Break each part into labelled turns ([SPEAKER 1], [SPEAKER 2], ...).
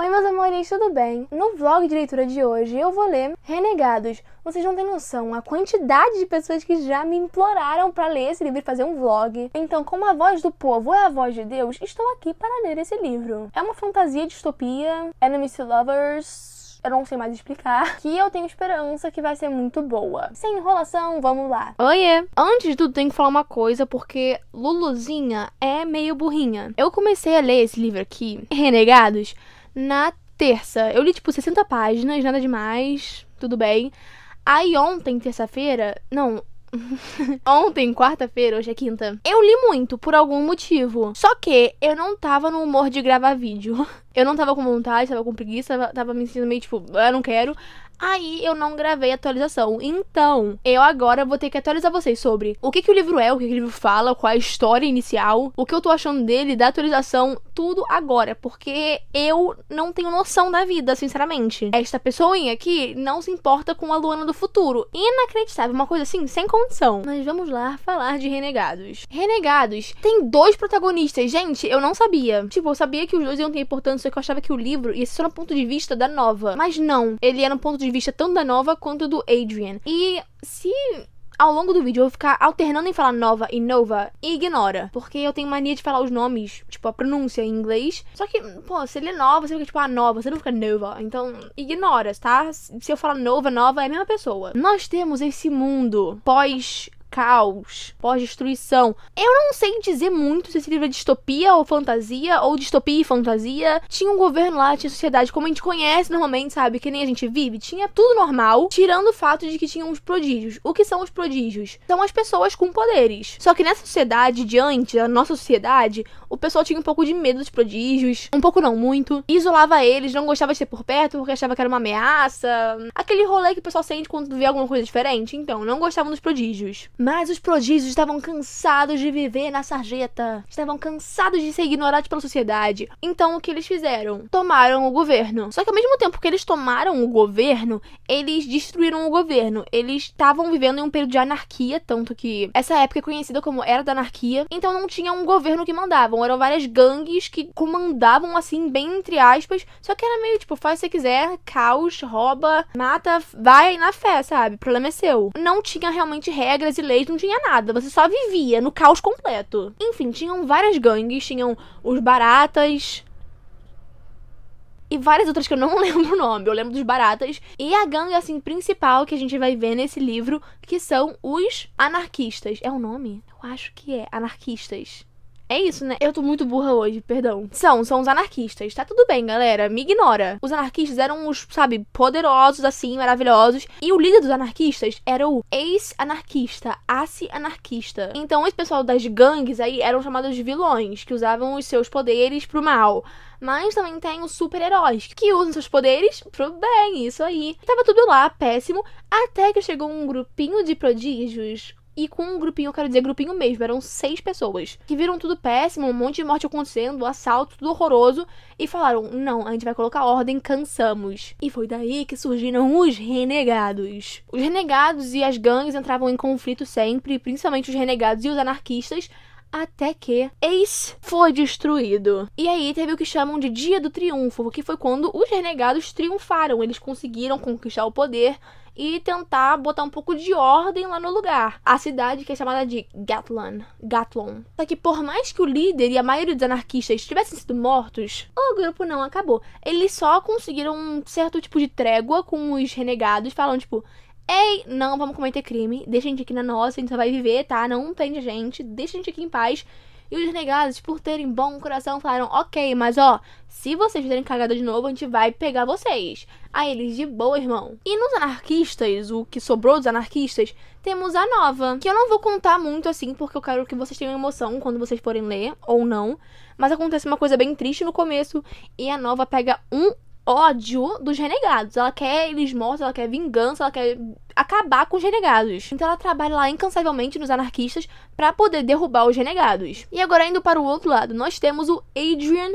[SPEAKER 1] Oi, meus amores, tudo bem? No vlog de leitura de hoje eu vou ler Renegados. Vocês não têm noção a quantidade de pessoas que já me imploraram para ler esse livro e fazer um vlog. Então, como a voz do povo é a voz de Deus, estou aqui para ler esse livro. É uma fantasia distopia, enemies to lovers, eu não sei mais explicar, que eu tenho esperança que vai ser muito boa. Sem enrolação, vamos lá. Oiê! Antes de tudo, tenho que falar uma coisa, porque Luluzinha é meio burrinha. Eu comecei a ler esse livro aqui, Renegados, na terça. Eu li, tipo, 60 páginas, nada demais, tudo bem. Aí ontem, terça-feira. Não. ontem, quarta-feira, hoje é quinta. Eu li muito por algum motivo. Só que eu não tava no humor de gravar vídeo. Eu não tava com vontade, tava com preguiça, tava, tava me sentindo meio tipo, ah, eu não quero. Aí eu não gravei a atualização. Então, eu agora vou ter que atualizar vocês sobre o que, que o livro é, o que, que o livro fala, qual é a história inicial, o que eu tô achando dele, da atualização, tudo agora. Porque eu não tenho noção da vida, sinceramente. Esta pessoinha aqui não se importa com a Luana do futuro. Inacreditável, uma coisa assim, sem condição. Mas vamos lá falar de Renegados. Renegados tem dois protagonistas, gente, eu não sabia. Tipo, eu sabia que os dois iam ter importância que eu achava que o livro ia ser só no ponto de vista da Nova. Mas não, ele era é no ponto de vista tanto da Nova quanto do Adrian. E se ao longo do vídeo eu vou ficar alternando em falar nova e nova ignora. Porque eu tenho mania de falar os nomes, tipo, a pronúncia em inglês. Só que, pô, se ele é nova, você fica tipo, a ah, nova, você não fica nova. Então, ignora, tá? Se eu falar nova, nova, é a mesma pessoa. Nós temos esse mundo pós caos, pós-destruição. Eu não sei dizer muito se esse livro é distopia ou fantasia, ou distopia e fantasia. Tinha um governo lá, tinha sociedade como a gente conhece normalmente, sabe? Que nem a gente vive. Tinha tudo normal, tirando o fato de que tinham os prodígios. O que são os prodígios? São as pessoas com poderes. Só que nessa sociedade diante, da nossa sociedade, o pessoal tinha um pouco de medo dos prodígios. Um pouco não, muito. Isolava eles, não gostava de ser por perto porque achava que era uma ameaça. Aquele rolê que o pessoal sente quando vê alguma coisa diferente. Então, não gostavam dos prodígios. Mas os prodígios estavam cansados de viver na sarjeta, estavam cansados de ser ignorados pela sociedade. Então o que eles fizeram? Tomaram o governo. Só que ao mesmo tempo que eles tomaram o governo, eles destruíram o governo. Eles estavam vivendo em um período de anarquia, tanto que essa época é conhecida como Era da Anarquia. Então não tinha um governo que mandavam, eram várias gangues que comandavam assim, bem entre aspas. Só que era meio tipo, faz o que você quiser, caos, rouba, mata, vai na fé, sabe? O problema é seu. Não tinha realmente regras e leis, não tinha nada. Você só vivia no caos completo. Enfim, tinham várias gangues, tinham os baratas, e várias outras que eu não lembro o nome, eu lembro dos baratas. E a gangue, assim, principal que a gente vai ver nesse livro, que são os anarquistas. É o nome? Eu acho que é, anarquistas. É isso, né? Eu tô muito burra hoje, perdão. São, são os anarquistas. Tá tudo bem, galera. Me ignora. Os anarquistas eram os, sabe, poderosos, assim, maravilhosos. E o líder dos anarquistas era o ex-anarquista, ace-anarquista. Então, esse pessoal das gangues aí eram chamados de vilões, que usavam os seus poderes pro mal. Mas também tem os super-heróis, que usam seus poderes pro bem, isso aí. Tava tudo lá, péssimo, até que chegou um grupinho de prodígios e com um grupinho, eu quero dizer grupinho mesmo, eram seis pessoas. Que viram tudo péssimo, um monte de morte acontecendo, um assalto, tudo horroroso. E falaram: não, a gente vai colocar ordem, cansamos. E foi daí que surgiram os renegados. Os renegados e as gangues entravam em conflito sempre, principalmente os renegados e os anarquistas até que Ace foi destruído. E aí teve o que chamam de Dia do Triunfo, que foi quando os renegados triunfaram, eles conseguiram conquistar o poder e tentar botar um pouco de ordem lá no lugar. A cidade que é chamada de Gatlon. Gatlon. Só que por mais que o líder e a maioria dos anarquistas tivessem sido mortos, o grupo não acabou. Eles só conseguiram um certo tipo de trégua com os renegados, falando tipo, Ei, não vamos cometer crime, deixa a gente aqui na nossa, a gente só vai viver, tá? Não prende a gente, deixa a gente aqui em paz. E os negados, por terem bom coração, falaram: ok, mas ó, se vocês terem cagada de novo, a gente vai pegar vocês. A eles, de boa, irmão. E nos anarquistas, o que sobrou dos anarquistas, temos a nova. Que eu não vou contar muito assim, porque eu quero que vocês tenham emoção quando vocês forem ler, ou não. Mas acontece uma coisa bem triste no começo, e a nova pega um ódio dos renegados. Ela quer eles mortos, ela quer vingança, ela quer acabar com os renegados. Então ela trabalha lá incansavelmente nos anarquistas para poder derrubar os renegados. E agora indo para o outro lado, nós temos o Adrian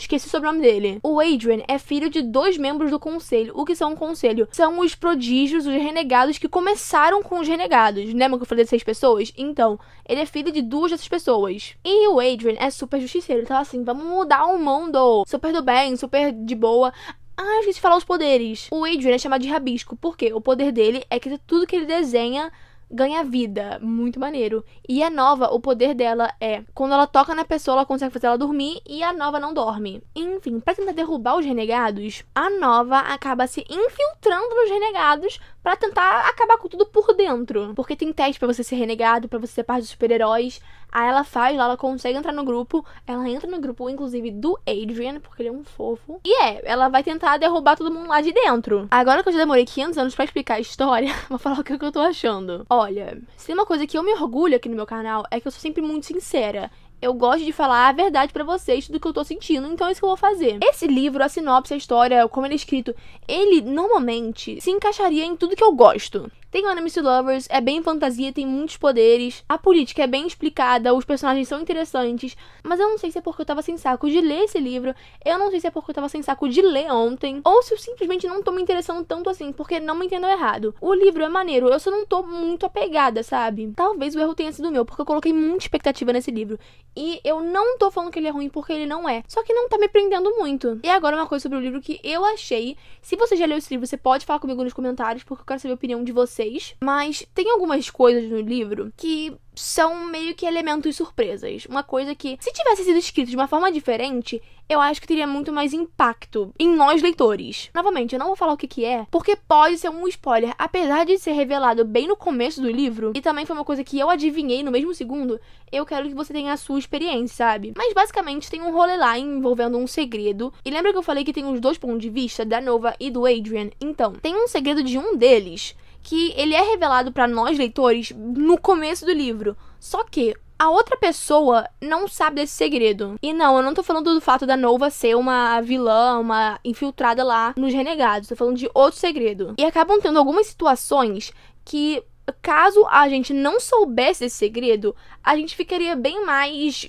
[SPEAKER 1] Esqueci o sobrenome dele. O Adrian é filho de dois membros do conselho. O que são o conselho? São os prodígios, os renegados que começaram com os renegados. Lembra que eu falei de seis pessoas? Então, ele é filho de duas dessas pessoas. E o Adrian é super justiceiro. Ele então, tava assim, vamos mudar o mundo. Super do bem, super de boa. Ah, eu esqueci de falar os poderes. O Adrian é chamado de Rabisco, porque o poder dele é que tudo que ele desenha ganha vida, muito maneiro. E a é nova, o poder dela é quando ela toca na pessoa, ela consegue fazer ela dormir e a nova não dorme. Enfim, para tentar derrubar os renegados, a nova acaba se infiltrando nos renegados para tentar acabar com tudo por dentro, porque tem teste para você ser renegado, para você ser parte dos super-heróis. Aí ela faz lá, ela consegue entrar no grupo. Ela entra no grupo, inclusive, do Adrian, porque ele é um fofo. E é, ela vai tentar derrubar todo mundo lá de dentro. Agora que eu já demorei 500 anos para explicar a história, vou falar o que, é que eu tô achando. Olha, se tem uma coisa que eu me orgulho aqui no meu canal, é que eu sou sempre muito sincera. Eu gosto de falar a verdade para vocês do que eu tô sentindo, então é isso que eu vou fazer. Esse livro, a sinopse, a história, como ele é escrito, ele normalmente se encaixaria em tudo que eu gosto. Tem Anime to Lovers, é bem fantasia, tem muitos poderes. A política é bem explicada, os personagens são interessantes. Mas eu não sei se é porque eu tava sem saco de ler esse livro, eu não sei se é porque eu tava sem saco de ler ontem, ou se eu simplesmente não tô me interessando tanto assim, porque não me entendo errado. O livro é maneiro, eu só não tô muito apegada, sabe? Talvez o erro tenha sido meu, porque eu coloquei muita expectativa nesse livro. E eu não tô falando que ele é ruim porque ele não é. Só que não tá me prendendo muito. E agora uma coisa sobre o livro que eu achei. Se você já leu esse livro, você pode falar comigo nos comentários, porque eu quero saber a opinião de você vocês, mas tem algumas coisas no livro que são meio que elementos surpresas. Uma coisa que, se tivesse sido escrito de uma forma diferente, eu acho que teria muito mais impacto em nós leitores. Novamente, eu não vou falar o que, que é, porque pode ser um spoiler, apesar de ser revelado bem no começo do livro, e também foi uma coisa que eu adivinhei no mesmo segundo, eu quero que você tenha a sua experiência, sabe? Mas basicamente tem um rolê lá envolvendo um segredo. E lembra que eu falei que tem os dois pontos de vista, da Nova e do Adrian? Então, tem um segredo de um deles que ele é revelado para nós leitores no começo do livro. Só que a outra pessoa não sabe desse segredo. E não, eu não tô falando do fato da Nova ser uma vilã, uma infiltrada lá nos renegados. Tô falando de outro segredo. E acabam tendo algumas situações que, caso a gente não soubesse desse segredo, a gente ficaria bem mais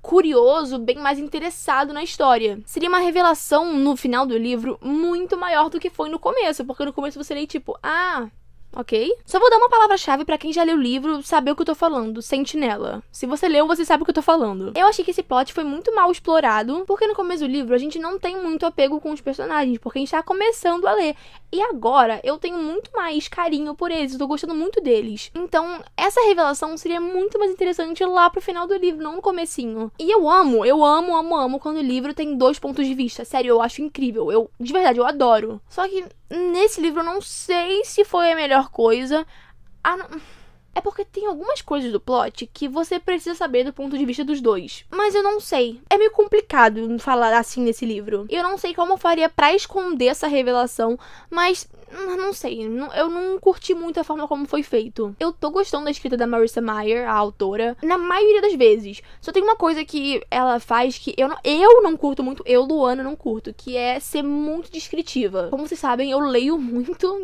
[SPEAKER 1] curioso, bem mais interessado na história. Seria uma revelação no final do livro muito maior do que foi no começo, porque no começo você lê tipo, ah, ok? Só vou dar uma palavra-chave para quem já leu o livro saber o que eu tô falando, sentinela. Se você leu, você sabe o que eu tô falando. Eu achei que esse plot foi muito mal explorado, porque no começo do livro a gente não tem muito apego com os personagens, porque a gente tá começando a ler. E agora eu tenho muito mais carinho por eles, eu tô gostando muito deles. Então, essa revelação seria muito mais interessante lá pro final do livro, não no comecinho. E eu amo, eu amo, amo, amo quando o livro tem dois pontos de vista. Sério, eu acho incrível. Eu, de verdade, eu adoro. Só que nesse livro eu não sei se foi a melhor melhor coisa. É porque tem algumas coisas do plot que você precisa saber do ponto de vista dos dois. Mas eu não sei. É meio complicado falar assim nesse livro. Eu não sei como eu faria para esconder essa revelação, mas não sei, eu não curti muito a forma como foi feito. Eu tô gostando da escrita da Marissa Meyer a autora, na maioria das vezes. Só tem uma coisa que ela faz que eu não, eu não curto muito, eu, Luana, não curto, que é ser muito descritiva. Como vocês sabem, eu leio muito,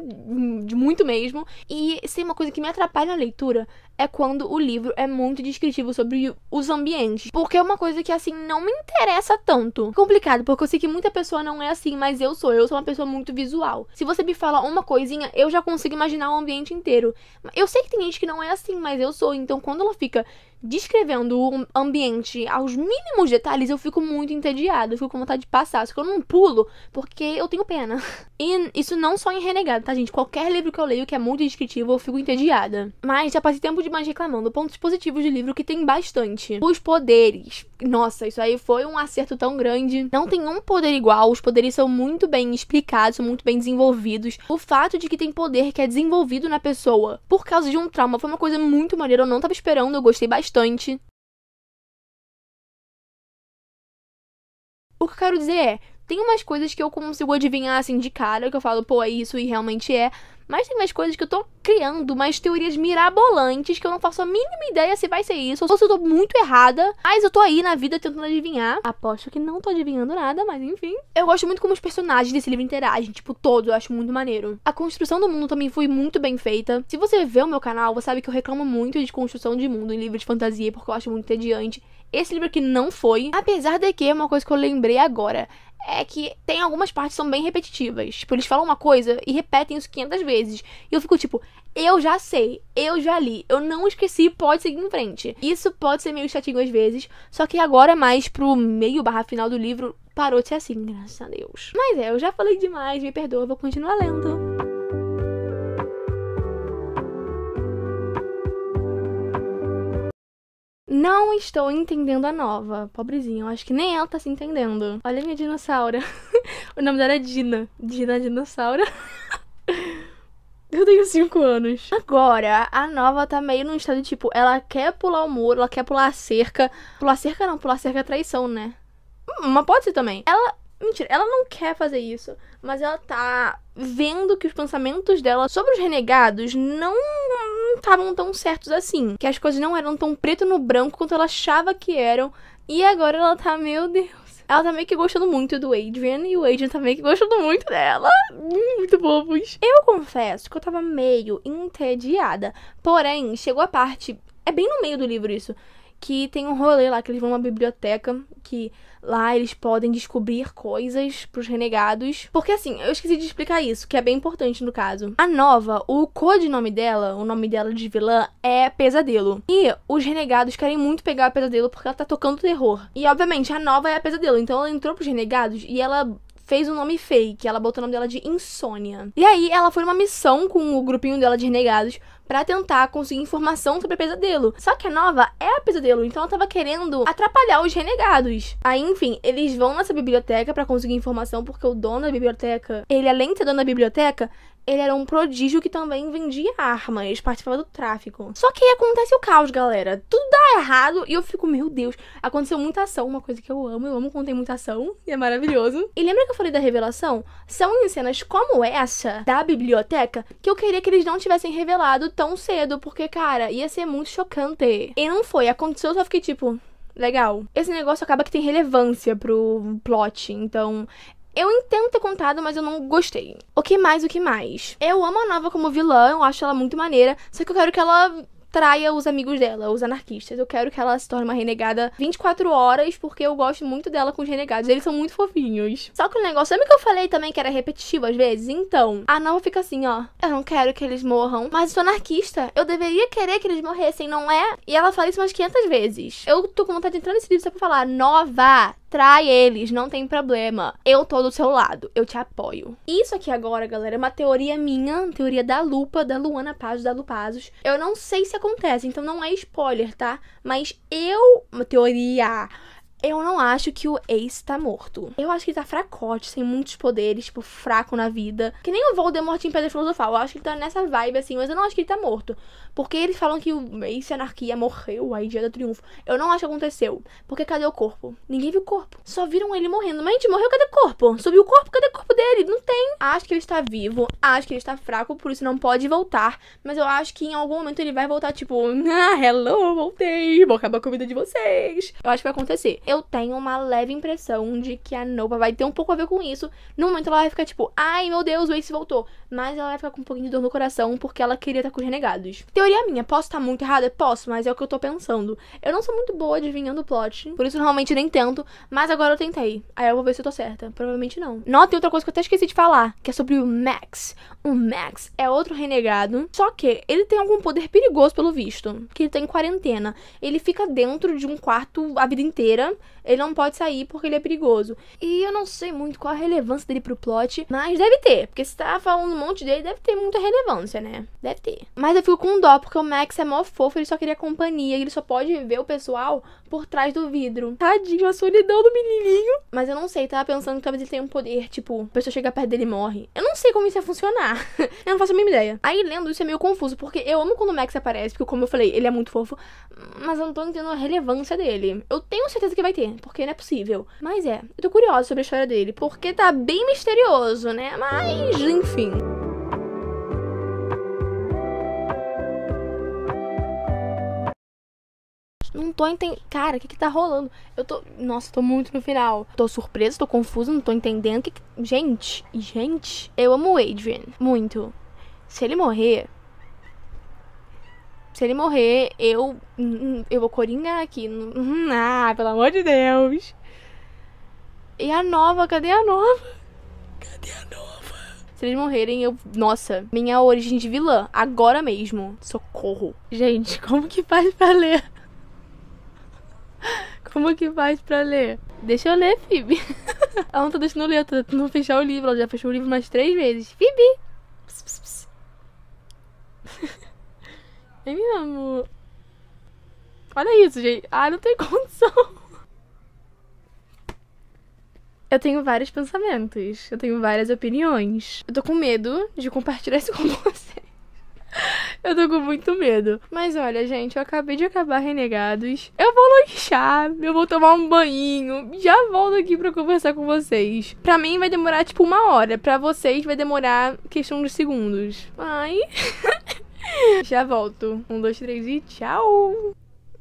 [SPEAKER 1] de muito mesmo, e se tem uma coisa que me atrapalha na leitura é quando o livro é muito descritivo sobre os ambientes. Porque é uma coisa que, assim, não me interessa tanto. Complicado, porque eu sei que muita pessoa não é assim, mas eu sou. Eu sou uma pessoa muito visual. Se você me fala uma coisinha, eu já consigo imaginar o ambiente inteiro. Eu sei que tem gente que não é assim, mas eu sou. Então, quando ela fica descrevendo o ambiente aos mínimos detalhes, eu fico muito entediada, eu fico com vontade de passar. Só que eu não pulo porque eu tenho pena. E isso não só em Renegado, tá, gente? Qualquer livro que eu leio que é muito descritivo, eu fico entediada. Mas já passei tempo demais reclamando. Pontos positivos do livro que tem bastante. Os poderes. Nossa, isso aí foi um acerto tão grande. Não tem um poder igual, os poderes são muito bem explicados, são muito bem desenvolvidos. O fato de que tem poder que é desenvolvido na pessoa por causa de um trauma foi uma coisa muito maneira, eu não tava esperando, eu gostei bastante. O que eu quero dizer é, tem umas coisas que eu consigo adivinhar assim de cara, que eu falo, pô, é isso e realmente é. Mas tem umas coisas que eu tô criando umas teorias mirabolantes que eu não faço a mínima ideia se vai ser isso ou se eu tô muito errada. Mas eu tô aí na vida tentando adivinhar. Aposto que não tô adivinhando nada, mas enfim. Eu gosto muito como os personagens desse livro interagem, tipo, todos. Eu acho muito maneiro. A construção do mundo também foi muito bem feita. Se você vê o meu canal, você sabe que eu reclamo muito de construção de mundo em livros de fantasia porque eu acho muito tediante. Esse livro aqui não foi. Apesar de que, uma coisa que eu lembrei agora, é que tem algumas partes que são bem repetitivas. Tipo, eles falam uma coisa e repetem isso 500 vezes. E eu fico tipo, eu já sei, eu já li, eu não esqueci, pode seguir em frente. Isso pode ser meio chatinho às vezes, só que agora mais pro meio barra final do livro parou de ser assim, graças a Deus. Mas é, eu já falei demais, me perdoa, vou continuar lendo. Não estou entendendo a nova. Pobrezinha, eu acho que nem ela tá se entendendo. Olha a minha dinossauro. o nome dela é Dina. Dina Dinossauro. Eu tenho 5 anos. Agora, a nova tá meio num estado de tipo, ela quer pular o muro, ela quer pular a cerca. Pular a cerca não, pular a cerca é traição, né? Hum, mas pode ser também. Ela Mentira, ela não quer fazer isso, mas ela tá vendo que os pensamentos dela sobre os renegados não estavam tão certos assim. Que as coisas não eram tão preto no branco quanto ela achava que eram. E agora ela tá, meu Deus. Ela tá meio que gostando muito do Adrian e o Adrian tá meio que gostando muito dela. Muito bobos. Eu confesso que eu tava meio entediada. Porém, chegou a parte. É bem no meio do livro isso que tem um rolê lá que eles vão uma biblioteca que lá eles podem descobrir coisas pros renegados. Porque assim, eu esqueci de explicar isso, que é bem importante no caso. A Nova, o codinome dela, o nome dela de vilã é Pesadelo. E os renegados querem muito pegar a Pesadelo porque ela tá tocando terror. E obviamente a Nova é a Pesadelo, então ela entrou pros renegados e ela fez um nome fake, ela botou o nome dela de Insônia. E aí ela foi numa missão com o grupinho dela de renegados para tentar conseguir informação sobre a pesadelo. Só que a nova é a pesadelo, então ela tava querendo atrapalhar os renegados. Aí, enfim, eles vão nessa biblioteca para conseguir informação porque o dono da biblioteca, ele além de ser dono da biblioteca, ele era um prodígio que também vendia armas, participava do tráfico. Só que aí acontece o caos, galera. Tudo dá errado e eu fico, meu Deus, aconteceu muita ação, uma coisa que eu amo, eu amo quando tem muita ação, e é maravilhoso. E lembra que eu falei da revelação? São em cenas como essa, da biblioteca, que eu queria que eles não tivessem revelado tão cedo, porque, cara, ia ser muito chocante. E não foi, aconteceu, eu só fiquei tipo, legal. Esse negócio acaba que tem relevância pro plot, então eu entendo ter contado, mas eu não gostei. O que mais, o que mais? Eu amo a Nova como vilã, eu acho ela muito maneira, só que eu quero que ela traia os amigos dela, os anarquistas. Eu quero que ela se torne uma renegada 24 horas, porque eu gosto muito dela com os renegados. Eles são muito fofinhos. Só que o negócio, o que eu falei também que era repetitivo às vezes? Então, a Nova fica assim, ó. Eu não quero que eles morram, mas eu sou anarquista. Eu deveria querer que eles morressem, não é? E ela fala isso umas 500 vezes. Eu tô com vontade de entrar nesse livro só pra falar, Nova, Trai eles, não tem problema. Eu tô do seu lado, eu te apoio. Isso aqui agora, galera, é uma teoria minha, uma teoria da Lupa, da Luana Paz, da Lupazos. Eu não sei se acontece, então não é spoiler, tá? Mas eu, uma teoria, eu não acho que o Ace tá morto. Eu acho que ele tá fracote, sem muitos poderes, tipo, fraco na vida. Que nem o Voldemort em Pedra Filosofal. Eu acho que ele tá nessa vibe, assim, mas eu não acho que ele tá morto. Porque eles falam que o Ace Anarquia morreu, aí dia do triunfo. Eu não acho que aconteceu. Porque cadê o corpo? Ninguém viu o corpo. Só viram ele morrendo. Mas, gente, morreu, cadê o corpo? Subiu o corpo, cadê o corpo dele? Não tem. Acho que ele está vivo, acho que ele está fraco, por isso não pode voltar. Mas eu acho que em algum momento ele vai voltar, tipo, ah, hello, voltei, vou acabar com a vida de vocês. Eu acho que vai acontecer eu tenho uma leve impressão de que a Nopa vai ter um pouco a ver com isso. No momento ela vai ficar tipo, ai meu Deus, o Ace voltou. Mas ela vai ficar com um pouquinho de dor no coração porque ela queria estar com os renegados. Teoria minha, posso estar muito errada? Posso, mas é o que eu tô pensando. Eu não sou muito boa adivinhando o plot, por isso realmente nem tento, mas agora eu tentei. Aí eu vou ver se eu tô certa. Provavelmente não. Notem outra coisa que eu até esqueci de falar, que é sobre o Max. O Max é outro renegado, só que ele tem algum poder perigoso pelo visto, que ele tá em quarentena. Ele fica dentro de um quarto a vida inteira ele não pode sair porque ele é perigoso. E eu não sei muito qual a relevância dele pro plot, mas deve ter, porque se tá falando um monte dele, deve ter muita relevância, né? Deve ter. Mas eu fico com dó, porque o Max é mó fofo, ele só queria companhia, ele só pode ver o pessoal por trás do vidro. Tadinho, a solidão do menininho. Mas eu não sei, tava pensando que talvez ele tenha um poder, tipo, a pessoa chega perto dele e morre. Eu não sei como isso ia funcionar. eu não faço a mesma ideia. Aí lendo isso é meio confuso, porque eu amo quando o Max aparece, porque como eu falei, ele é muito fofo, mas eu não tô entendendo a relevância dele. Eu tenho certeza que vai vai ter, porque não é possível. Mas é, eu tô curiosa sobre a história dele, porque tá bem misterioso, né? Mas, enfim. Não tô entendendo. Cara, o que que tá rolando? Eu tô. Nossa, tô muito no final. Tô surpresa, tô confusa, não tô entendendo. Que que... Gente, gente, eu amo o Adrian. Muito. Se ele morrer, se ele morrer, eu. Hum, hum, eu vou coringar aqui. Hum, ah, pelo amor de Deus. E a nova, cadê a nova? Cadê a nova? Se eles morrerem, eu. Nossa, minha origem de vilã. Agora mesmo. Socorro. Gente, como que faz pra ler? Como que faz pra ler? Deixa eu ler, Phoebe. ela não tá deixando eu ler, tá não fechar o livro. Ela já fechou o livro mais três vezes. Phoebe! Pss, pss, pss. É mesmo. Olha isso, gente. Ah, não tem condição. Eu tenho vários pensamentos. Eu tenho várias opiniões. Eu tô com medo de compartilhar isso com vocês. Eu tô com muito medo. Mas olha, gente, eu acabei de acabar Renegados. Eu vou lanchar, eu vou tomar um banho. Já volto aqui pra conversar com vocês. Pra mim vai demorar tipo uma hora. Pra vocês vai demorar questão de segundos. Ai. Já volto. Um, dois, três e tchau!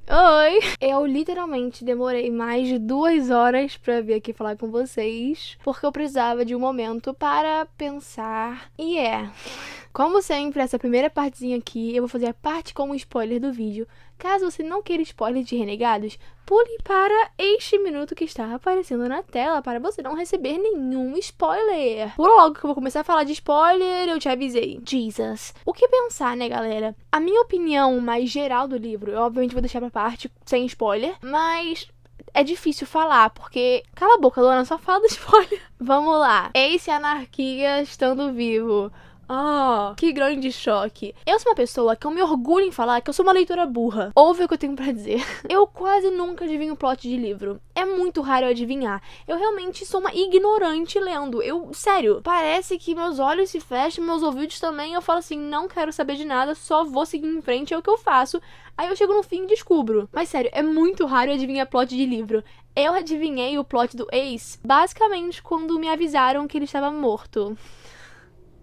[SPEAKER 1] Oi! Eu literalmente demorei mais de duas horas para vir aqui falar com vocês, porque eu precisava de um momento para pensar. E yeah. é. Como sempre, essa primeira partezinha aqui, eu vou fazer a parte como spoiler do vídeo. Caso você não queira spoiler de Renegados, pule para este minuto que está aparecendo na tela para você não receber nenhum spoiler. Por logo que eu vou começar a falar de spoiler, eu te avisei. Jesus. O que pensar, né, galera? A minha opinião mais geral do livro, eu obviamente vou deixar pra parte sem spoiler, mas é difícil falar, porque. Cala a boca, Luana, só fala do spoiler. Vamos lá. Ace Anarquia estando vivo. Ah, que grande choque. Eu sou uma pessoa que eu me orgulho em falar que eu sou uma leitora burra. Ouve o que eu tenho para dizer. Eu quase nunca adivinho plot de livro. É muito raro eu adivinhar. Eu realmente sou uma ignorante lendo. Eu, sério, parece que meus olhos se fecham, meus ouvidos também. Eu falo assim, não quero saber de nada, só vou seguir em frente, é o que eu faço. Aí eu chego no fim e descubro. Mas sério, é muito raro adivinhar plot de livro. Eu adivinhei o plot do Ace basicamente quando me avisaram que ele estava morto.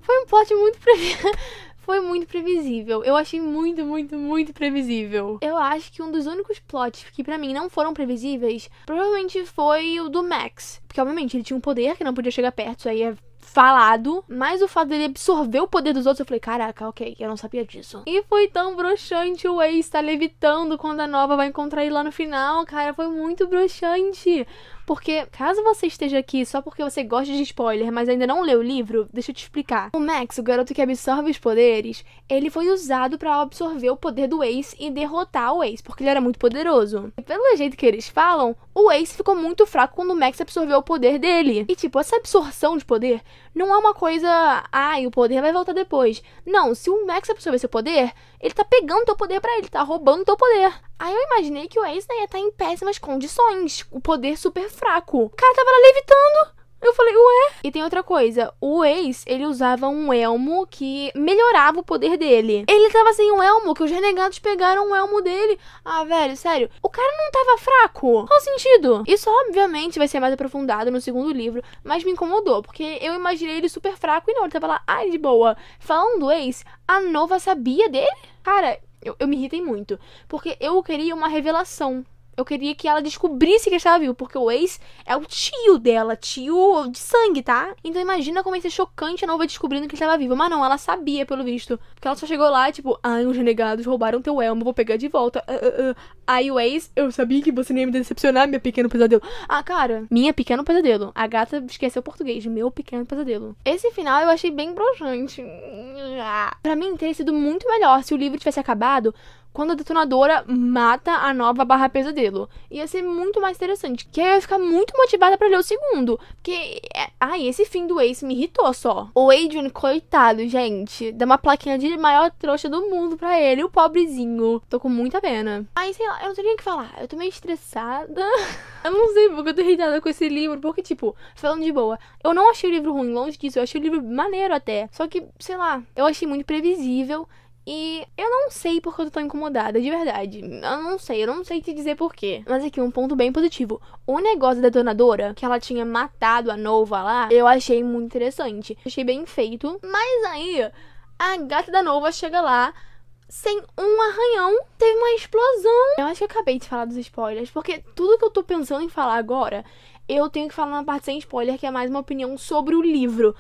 [SPEAKER 1] Foi um plot muito previsível. Foi muito previsível. Eu achei muito, muito, muito previsível. Eu acho que um dos únicos plots que para mim não foram previsíveis provavelmente foi o do Max. Porque, obviamente, ele tinha um poder que não podia chegar perto, isso aí é falado, mas o fato dele absorver o poder dos outros, eu falei, caraca, ok, eu não sabia disso. E foi tão broxante o Ace estar tá levitando quando a Nova vai encontrar ele lá no final, cara, foi muito broxante. Porque caso você esteja aqui só porque você gosta de spoiler, mas ainda não leu o livro, deixa eu te explicar. O Max, o garoto que absorve os poderes, ele foi usado para absorver o poder do Ace e derrotar o Ace, porque ele era muito poderoso. E pelo jeito que eles falam, o Ace ficou muito fraco quando o Max absorveu o poder dele. E, tipo, essa absorção de poder não é uma coisa. Ai, ah, o poder vai voltar depois. Não, se o Max absorver seu poder, ele tá pegando teu poder para ele, tá roubando teu poder. Aí eu imaginei que o Ace né, ia estar tá em péssimas condições. O poder super fraco. O cara tava lá levitando. Eu falei, ué? E tem outra coisa. O ex, ele usava um elmo que melhorava o poder dele. Ele tava sem um elmo, que os renegados pegaram o elmo dele. Ah, velho, sério. O cara não tava fraco. Qual o sentido? Isso, obviamente, vai ser mais aprofundado no segundo livro, mas me incomodou, porque eu imaginei ele super fraco e não, ele tava lá, ai, de boa. Falando ex, a Nova sabia dele? Cara, eu, eu me irritei muito, porque eu queria uma revelação eu queria que ela descobrisse que estava vivo, porque o ex é o tio dela, tio de sangue, tá? Então imagina como ia ser chocante a nova descobrindo que ele estava vivo. Mas não, ela sabia, pelo visto. Porque ela só chegou lá, tipo, ai, os renegados roubaram teu elmo, vou pegar de volta. Uh, uh, uh. Aí o ex, eu sabia que você nem ia me decepcionar, minha pequeno pesadelo. Ah, cara, minha pequeno pesadelo. A gata esqueceu o português, meu pequeno pesadelo. Esse final eu achei bem brojante Pra mim, teria sido muito melhor se o livro tivesse acabado quando a detonadora mata a nova barra pesadelo. Ia ser muito mais interessante. Que aí eu ia ficar muito motivada para ler o segundo. Porque. É, ai, esse fim do Ace me irritou só. O Adrian, coitado, gente. Dá uma plaquinha de maior trouxa do mundo pra ele, o pobrezinho. Tô com muita pena. Aí, sei lá, eu não sei nem o que falar. Eu tô meio estressada. eu não sei porque eu tô irritada com esse livro. Porque, tipo, falando de boa, eu não achei o livro ruim, longe disso. Eu achei o livro maneiro até. Só que, sei lá, eu achei muito previsível. E eu não sei porque eu tô tão incomodada, de verdade. Eu não sei, eu não sei te dizer porquê. Mas aqui um ponto bem positivo. O negócio da detonadora, que ela tinha matado a Nova lá, eu achei muito interessante. Achei bem feito. Mas aí, a gata da Nova chega lá sem um arranhão, teve uma explosão. Eu acho que eu acabei de falar dos spoilers, porque tudo que eu tô pensando em falar agora, eu tenho que falar na parte sem spoiler, que é mais uma opinião sobre o livro.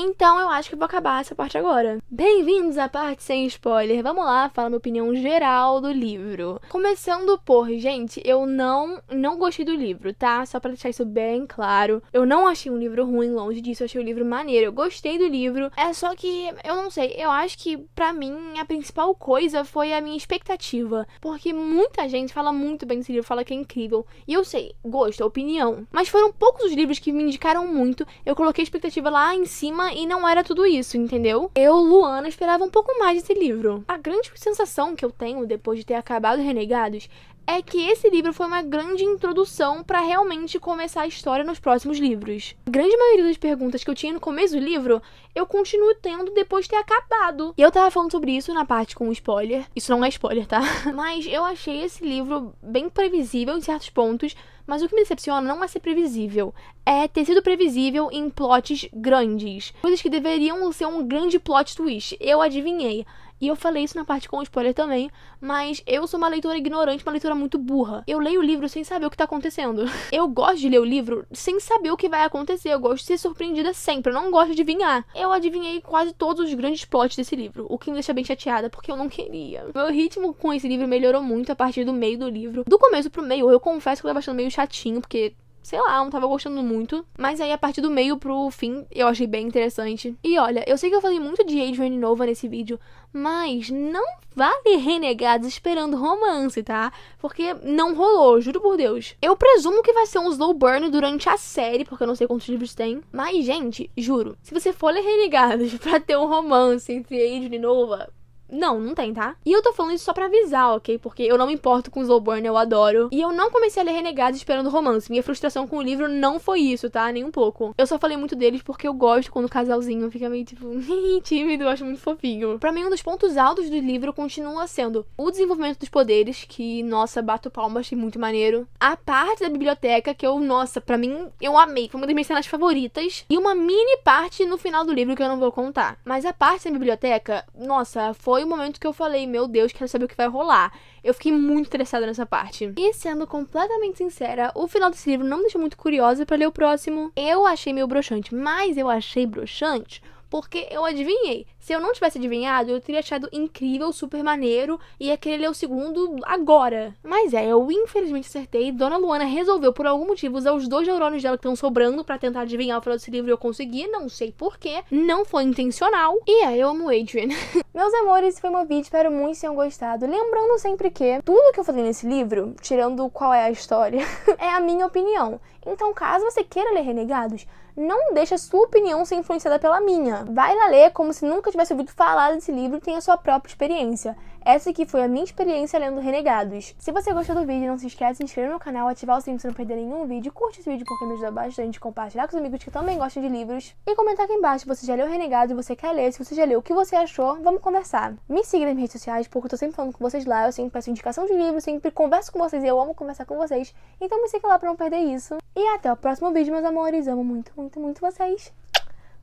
[SPEAKER 1] Então eu acho que vou acabar essa parte agora. Bem-vindos à parte sem spoiler. Vamos lá, falar minha opinião geral do livro. Começando por, gente, eu não não gostei do livro, tá? Só para deixar isso bem claro. Eu não achei um livro ruim, longe disso, eu achei o livro maneiro. Eu gostei do livro. É só que eu não sei, eu acho que para mim a principal coisa foi a minha expectativa, porque muita gente fala muito bem desse livro, fala que é incrível. E eu sei, gosto, é opinião. Mas foram poucos os livros que me indicaram muito. Eu coloquei a expectativa lá em cima e não era tudo isso, entendeu? Eu, Luana, esperava um pouco mais desse livro. A grande sensação que eu tenho depois de ter acabado Renegados é que esse livro foi uma grande introdução para realmente começar a história nos próximos livros. A grande maioria das perguntas que eu tinha no começo do livro, eu continuo tendo depois de ter acabado. E eu tava falando sobre isso na parte com spoiler. Isso não é spoiler, tá? Mas eu achei esse livro bem previsível em certos pontos, mas o que me decepciona não é ser previsível, é ter sido previsível em plots grandes. Coisas que deveriam ser um grande plot twist. Eu adivinhei. E eu falei isso na parte com spoiler também, mas eu sou uma leitora ignorante, uma leitora muito burra. Eu leio o livro sem saber o que tá acontecendo. Eu gosto de ler o livro sem saber o que vai acontecer. Eu gosto de ser surpreendida sempre. Eu não gosto de adivinhar. Eu adivinhei quase todos os grandes plots desse livro, o que me deixa bem chateada porque eu não queria. Meu ritmo com esse livro melhorou muito a partir do meio do livro. Do começo pro meio, eu confesso que eu tava achando meio chatinho, porque sei lá, não tava gostando muito. Mas aí, a partir do meio pro fim, eu achei bem interessante. E olha, eu sei que eu falei muito de Adrian Nova nesse vídeo, mas não vale renegados esperando romance, tá? Porque não rolou, juro por Deus. Eu presumo que vai ser um slow burn durante a série, porque eu não sei quantos livros tem. Mas, gente, juro, se você for ler renegados pra ter um romance entre Adrian e Nova, não, não tem, tá? E eu tô falando isso só pra avisar, ok? Porque eu não me importo com Slowborn, eu adoro. E eu não comecei a ler Renegados esperando romance. Minha frustração com o livro não foi isso, tá? Nem um pouco. Eu só falei muito deles porque eu gosto quando o casalzinho fica meio, tipo, tímido, eu acho muito fofinho. Pra mim, um dos pontos altos do livro continua sendo o desenvolvimento dos poderes, que, nossa, bato palmas, achei muito maneiro. A parte da biblioteca, que eu, nossa, pra mim, eu amei. Foi uma das minhas cenas favoritas. E uma mini parte no final do livro que eu não vou contar. Mas a parte da biblioteca, nossa, foi foi o momento que eu falei, meu Deus, quero saber o que vai rolar. Eu fiquei muito interessada nessa parte. E sendo completamente sincera, o final desse livro não me deixou muito curiosa para ler o próximo. Eu achei meio broxante, mas eu achei broxante porque eu adivinhei. Se eu não tivesse adivinhado, eu teria achado incrível, super maneiro e ia querer ler é o segundo agora. Mas é, eu infelizmente acertei. Dona Luana resolveu, por algum motivo, usar os dois neurônios dela que estão sobrando para tentar adivinhar o final desse livro e eu consegui, não sei porquê. Não foi intencional. E é, eu amo Adrian. Meus amores, esse foi meu vídeo. Espero muito que tenham gostado. Lembrando sempre que tudo que eu falei nesse livro, tirando qual é a história, é a minha opinião. Então, caso você queira ler Renegados, não deixe a sua opinião ser influenciada pela minha. Vai lá ler como se nunca tivesse tivesse ouvido falar desse livro tem tenha sua própria experiência. Essa aqui foi a minha experiência lendo Renegados. Se você gostou do vídeo, não se esquece de se inscrever no canal, ativar o sininho para não perder nenhum vídeo, curte esse vídeo porque me ajuda bastante, compartilhar com os amigos que também gostam de livros e comentar aqui embaixo se você já leu Renegados, você quer ler, se você já leu, o que você achou, vamos conversar. Me siga nas minhas redes sociais porque eu tô sempre falando com vocês lá, eu sempre peço indicação de livro, sempre converso com vocês e eu amo conversar com vocês, então me siga lá para não perder isso. E até o próximo vídeo, meus amores, amo muito, muito, muito vocês.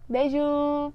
[SPEAKER 1] Beijo!